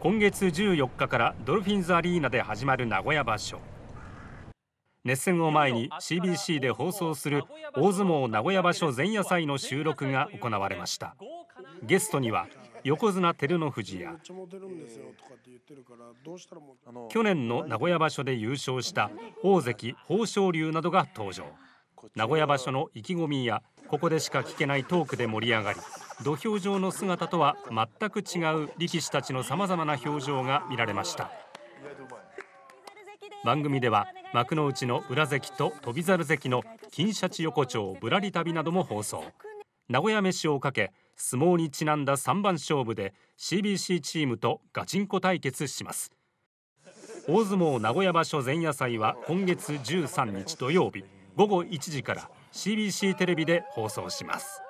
今月14日からドルフィンズアリーナで始まる名古屋場所熱戦を前に CBC で放送する大相撲名古屋場所前夜祭の収録が行われましたゲストには横綱照ノ富士や去年の名古屋場所で優勝した大関豊昇龍などが登場名古屋場所の意気込みやここでしか聞けないトークで盛り上がり土俵上の姿とは全く違う力士たちのさまざまな表情が見られました番組では幕の内の裏関と翔猿関の金シャチ横丁ぶらり旅なども放送名古屋飯をかけ相撲にちなんだ3番勝負で CBC チームとガチンコ対決します大相撲名古屋場所前夜祭は今月13日土曜日午後1時から CBC テレビで放送します